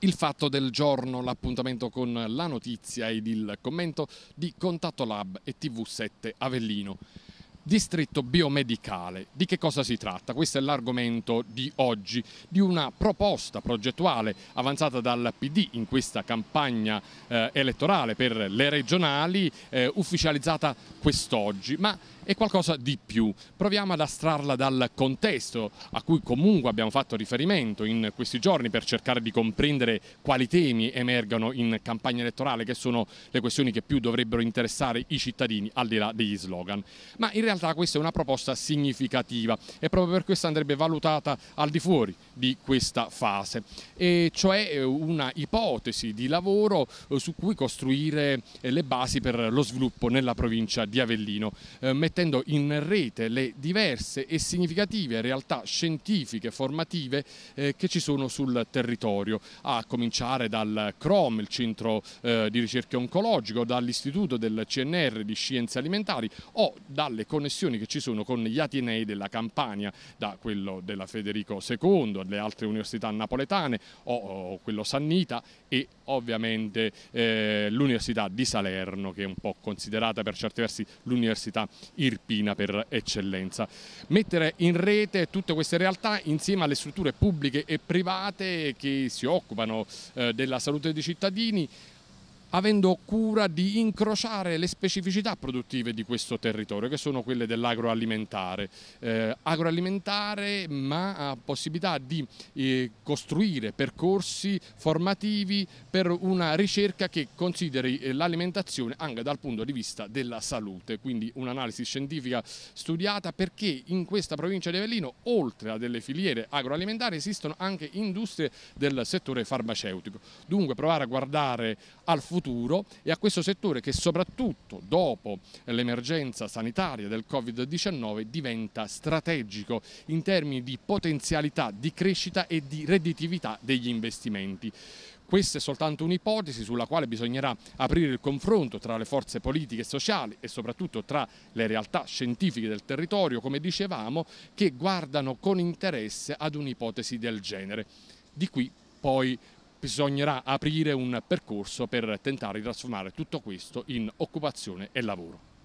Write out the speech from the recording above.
Il fatto del giorno, l'appuntamento con la notizia ed il commento di Contatto Lab e TV7 Avellino. Distretto biomedicale, di che cosa si tratta? Questo è l'argomento di oggi, di una proposta progettuale avanzata dal PD in questa campagna eh, elettorale per le regionali, eh, ufficializzata quest'oggi, ma è qualcosa di più. Proviamo ad astrarla dal contesto a cui comunque abbiamo fatto riferimento in questi giorni per cercare di comprendere quali temi emergano in campagna elettorale, che sono le questioni che più dovrebbero interessare i cittadini al di là degli slogan. Ma in realtà questa è una proposta significativa e proprio per questo andrebbe valutata al di fuori di questa fase, e cioè eh, una ipotesi di lavoro eh, su cui costruire eh, le basi per lo sviluppo nella provincia di Avellino, eh, mettendo in rete le diverse e significative realtà scientifiche formative eh, che ci sono sul territorio, a cominciare dal CROM, il centro eh, di ricerca oncologico, dall'istituto del CNR di scienze alimentari o dalle connessioni che ci sono con gli atenei della Campania, da quello della Federico II, le altre università napoletane o, o quello Sannita e ovviamente eh, l'Università di Salerno che è un po' considerata per certi versi l'università in irpina per eccellenza. Mettere in rete tutte queste realtà insieme alle strutture pubbliche e private che si occupano eh, della salute dei cittadini avendo cura di incrociare le specificità produttive di questo territorio, che sono quelle dell'agroalimentare. Eh, agroalimentare ma ha possibilità di eh, costruire percorsi formativi per una ricerca che consideri eh, l'alimentazione anche dal punto di vista della salute, quindi un'analisi scientifica studiata perché in questa provincia di Avellino, oltre a delle filiere agroalimentari, esistono anche industrie del settore farmaceutico. Dunque provare a guardare al futuro futuro e a questo settore che soprattutto dopo l'emergenza sanitaria del Covid-19 diventa strategico in termini di potenzialità di crescita e di redditività degli investimenti. Questa è soltanto un'ipotesi sulla quale bisognerà aprire il confronto tra le forze politiche e sociali e soprattutto tra le realtà scientifiche del territorio, come dicevamo, che guardano con interesse ad un'ipotesi del genere. Di qui poi bisognerà aprire un percorso per tentare di trasformare tutto questo in occupazione e lavoro.